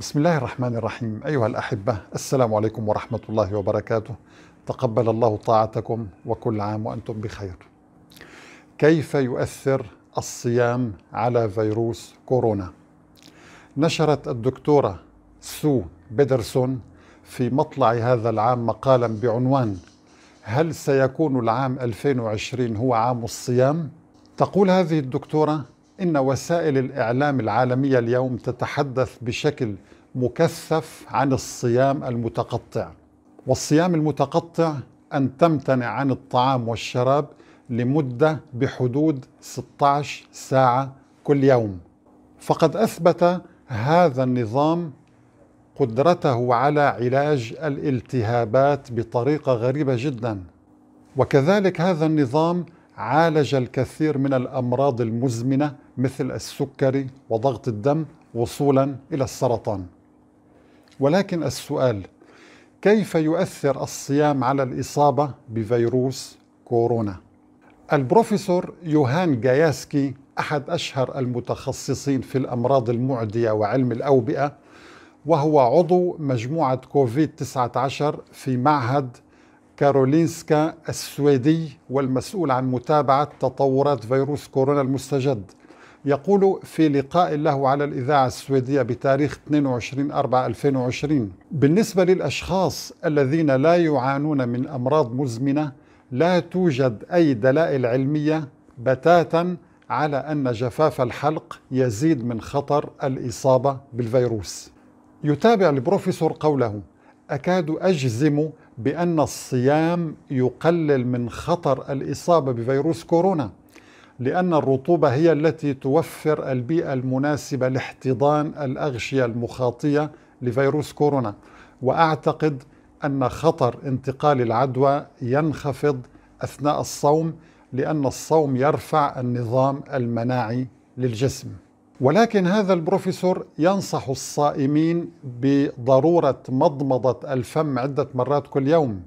بسم الله الرحمن الرحيم أيها الأحبة السلام عليكم ورحمة الله وبركاته تقبل الله طاعتكم وكل عام وأنتم بخير كيف يؤثر الصيام على فيروس كورونا نشرت الدكتورة سو بيدرسون في مطلع هذا العام مقالا بعنوان هل سيكون العام 2020 هو عام الصيام؟ تقول هذه الدكتورة إن وسائل الإعلام العالمية اليوم تتحدث بشكل مكثف عن الصيام المتقطع والصيام المتقطع أن تمتنع عن الطعام والشراب لمدة بحدود 16 ساعة كل يوم فقد أثبت هذا النظام قدرته على علاج الالتهابات بطريقة غريبة جدا وكذلك هذا النظام عالج الكثير من الامراض المزمنه مثل السكري وضغط الدم وصولا الى السرطان. ولكن السؤال كيف يؤثر الصيام على الاصابه بفيروس كورونا؟ البروفيسور يوهان جاياسكي احد اشهر المتخصصين في الامراض المعديه وعلم الاوبئه وهو عضو مجموعه كوفيد 19 في معهد كارولينسكا السويدي والمسؤول عن متابعة تطورات فيروس كورونا المستجد يقول في لقاء له على الإذاعة السويدية بتاريخ 22/4/2020 بالنسبة للأشخاص الذين لا يعانون من أمراض مزمنة لا توجد أي دلائل علمية بتاتا على أن جفاف الحلق يزيد من خطر الإصابة بالفيروس يتابع البروفيسور قوله أكاد أجزم بأن الصيام يقلل من خطر الإصابة بفيروس كورونا لأن الرطوبة هي التي توفر البيئة المناسبة لاحتضان الأغشية المخاطية لفيروس كورونا وأعتقد أن خطر انتقال العدوى ينخفض أثناء الصوم لأن الصوم يرفع النظام المناعي للجسم ولكن هذا البروفيسور ينصح الصائمين بضرورة مضمضة الفم عدة مرات كل يوم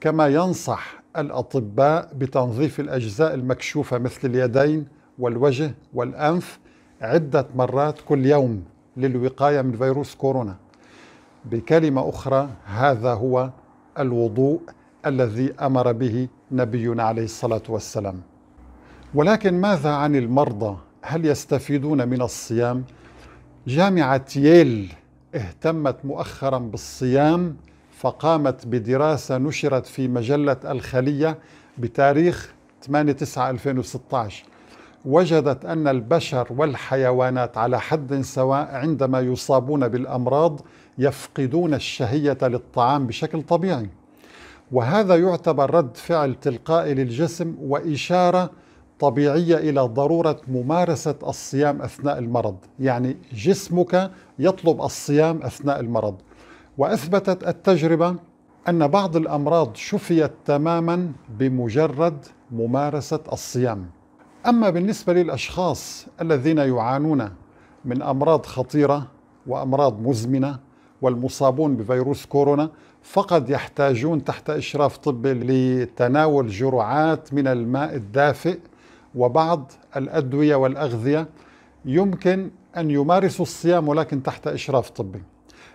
كما ينصح الأطباء بتنظيف الأجزاء المكشوفة مثل اليدين والوجه والأنف عدة مرات كل يوم للوقاية من فيروس كورونا بكلمة أخرى هذا هو الوضوء الذي أمر به نبينا عليه الصلاة والسلام ولكن ماذا عن المرضى هل يستفيدون من الصيام؟ جامعة ييل اهتمت مؤخرا بالصيام فقامت بدراسة نشرت في مجلة الخلية بتاريخ 8/9/2016 وجدت أن البشر والحيوانات على حد سواء عندما يصابون بالأمراض يفقدون الشهية للطعام بشكل طبيعي وهذا يعتبر رد فعل تلقائي للجسم وإشارة طبيعية إلى ضرورة ممارسة الصيام أثناء المرض يعني جسمك يطلب الصيام أثناء المرض وأثبتت التجربة أن بعض الأمراض شفيت تماما بمجرد ممارسة الصيام أما بالنسبة للأشخاص الذين يعانون من أمراض خطيرة وأمراض مزمنة والمصابون بفيروس كورونا فقد يحتاجون تحت إشراف طبي لتناول جرعات من الماء الدافئ وبعض الأدوية والأغذية يمكن أن يمارسوا الصيام ولكن تحت إشراف طبي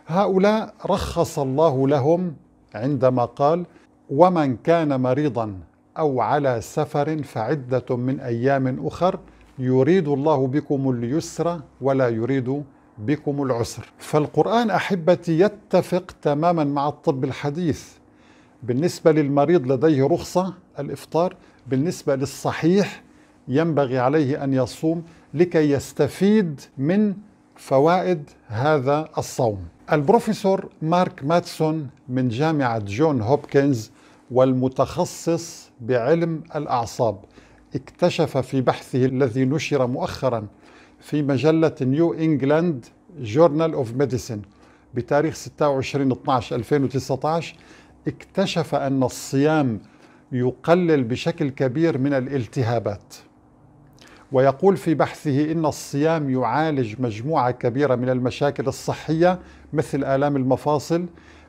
هؤلاء رخص الله لهم عندما قال ومن كان مريضا أو على سفر فعدة من أيام أخر يريد الله بكم اليسر ولا يريد بكم العسر فالقرآن أحبتي يتفق تماما مع الطب الحديث بالنسبة للمريض لديه رخصة الإفطار بالنسبة للصحيح ينبغي عليه ان يصوم لكي يستفيد من فوائد هذا الصوم. البروفيسور مارك ماتسون من جامعه جون هوبكنز والمتخصص بعلم الاعصاب اكتشف في بحثه الذي نشر مؤخرا في مجله نيو انجلاند جورنال اوف ميديسن بتاريخ 26 12 2019 اكتشف ان الصيام يقلل بشكل كبير من الالتهابات ويقول في بحثه إن الصيام يعالج مجموعة كبيرة من المشاكل الصحية مثل آلام المفاصل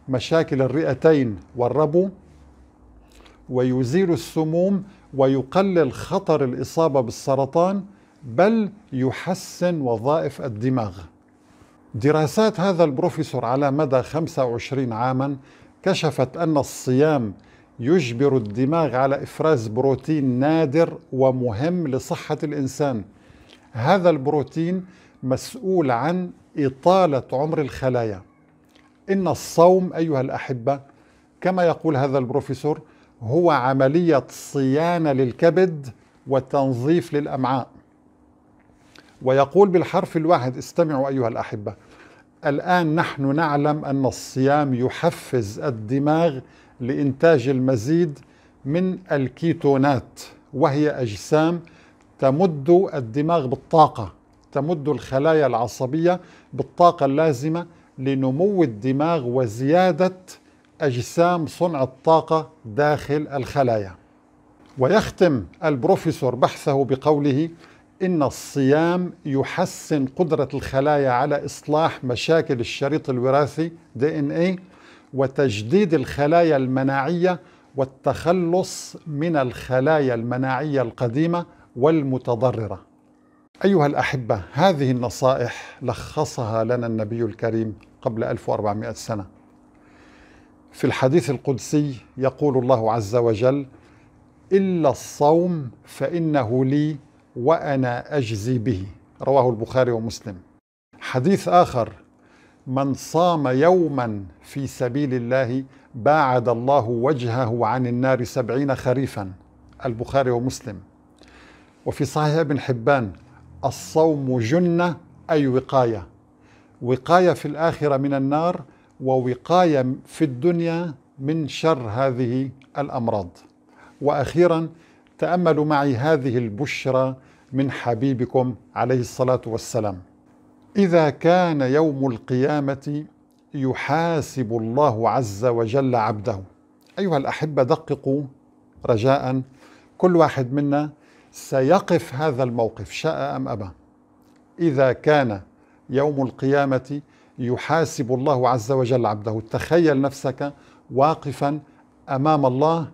مشاكل الرئتين والربو ويزيل السموم ويقلل خطر الإصابة بالسرطان بل يحسن وظائف الدماغ دراسات هذا البروفيسور على مدى 25 عاما كشفت أن الصيام يجبر الدماغ على افراز بروتين نادر ومهم لصحه الانسان هذا البروتين مسؤول عن اطاله عمر الخلايا ان الصوم ايها الاحبه كما يقول هذا البروفيسور هو عمليه صيانه للكبد وتنظيف للامعاء ويقول بالحرف الواحد استمعوا ايها الاحبه الان نحن نعلم ان الصيام يحفز الدماغ لإنتاج المزيد من الكيتونات وهي أجسام تمد الدماغ بالطاقة تمد الخلايا العصبية بالطاقة اللازمة لنمو الدماغ وزيادة أجسام صنع الطاقة داخل الخلايا ويختم البروفيسور بحثه بقوله إن الصيام يحسن قدرة الخلايا على إصلاح مشاكل الشريط الوراثي DNA وتجديد الخلايا المناعيه والتخلص من الخلايا المناعيه القديمه والمتضرره ايها الاحبه هذه النصائح لخصها لنا النبي الكريم قبل 1400 سنه في الحديث القدسي يقول الله عز وجل الا الصوم فانه لي وانا اجزي به رواه البخاري ومسلم حديث اخر من صام يوما في سبيل الله باعد الله وجهه عن النار سبعين خريفا البخاري ومسلم وفي صحيح ابن حبان الصوم جنة أي وقاية وقاية في الآخرة من النار ووقاية في الدنيا من شر هذه الأمراض وأخيرا تأملوا معي هذه البشرى من حبيبكم عليه الصلاة والسلام إذا كان يوم القيامة يحاسب الله عز وجل عبده أيها الأحبة دققوا رجاء كل واحد منا سيقف هذا الموقف شاء أم أبى إذا كان يوم القيامة يحاسب الله عز وجل عبده تخيل نفسك واقفا أمام الله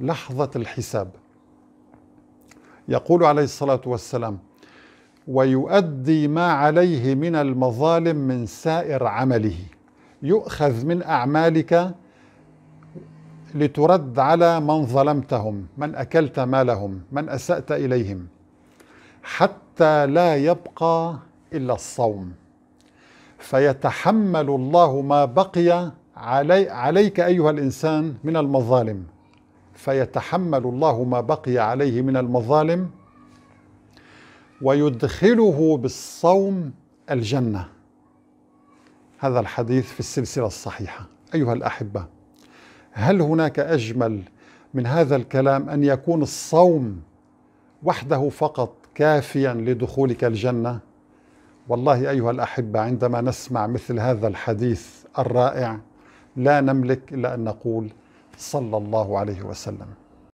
لحظة الحساب يقول عليه الصلاة والسلام ويؤدي ما عليه من المظالم من سائر عمله يؤخذ من أعمالك لترد على من ظلمتهم من أكلت مالهم من أسأت إليهم حتى لا يبقى إلا الصوم فيتحمل الله ما بقي علي عليك أيها الإنسان من المظالم فيتحمل الله ما بقي عليه من المظالم ويدخله بالصوم الجنة هذا الحديث في السلسلة الصحيحة أيها الأحبة هل هناك أجمل من هذا الكلام أن يكون الصوم وحده فقط كافيا لدخولك الجنة والله أيها الأحبة عندما نسمع مثل هذا الحديث الرائع لا نملك إلا أن نقول صلى الله عليه وسلم